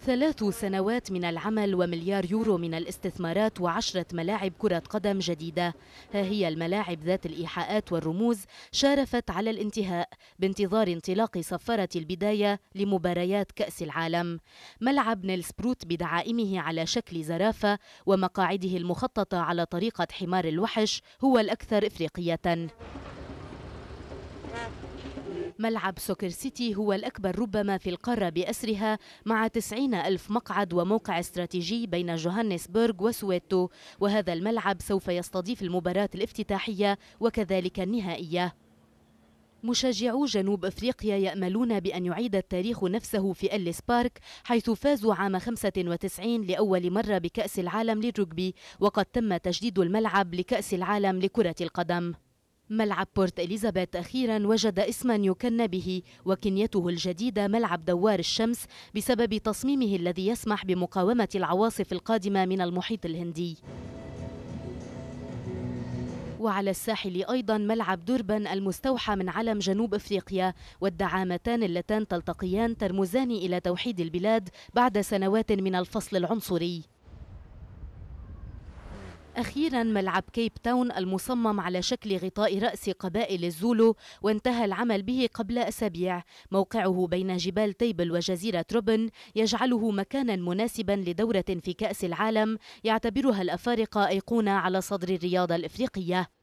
ثلاث سنوات من العمل ومليار يورو من الاستثمارات وعشرة ملاعب كرة قدم جديدة ها هي الملاعب ذات الإيحاءات والرموز شارفت على الانتهاء بانتظار انطلاق صفارة البداية لمباريات كأس العالم ملعب نيلس بروت بدعائمه على شكل زرافة ومقاعده المخططة على طريقة حمار الوحش هو الأكثر إفريقية ملعب سوكر سيتي هو الأكبر ربما في القارة بأسرها مع 90 ألف مقعد وموقع استراتيجي بين جوهانسبرغ وسويتو وهذا الملعب سوف يستضيف المباراة الافتتاحية وكذلك النهائية مشجعو جنوب افريقيا ياملون بان يعيد التاريخ نفسه في اليس بارك حيث فازوا عام 95 لاول مره بكاس العالم للرجبي وقد تم تجديد الملعب لكاس العالم لكره القدم ملعب بورت إليزابيث أخيرا وجد اسما يكن به وكنيته الجديدة ملعب دوار الشمس بسبب تصميمه الذي يسمح بمقاومة العواصف القادمة من المحيط الهندي وعلى الساحل أيضا ملعب دربن المستوحى من علم جنوب أفريقيا والدعامتان اللتان تلتقيان ترمزان إلى توحيد البلاد بعد سنوات من الفصل العنصري أخيرا ملعب كيب تاون المصمم على شكل غطاء رأس قبائل الزولو وانتهى العمل به قبل أسابيع موقعه بين جبال تيبل وجزيرة روبن يجعله مكانا مناسبا لدورة في كأس العالم يعتبرها الأفارقة أيقونة على صدر الرياضة الإفريقية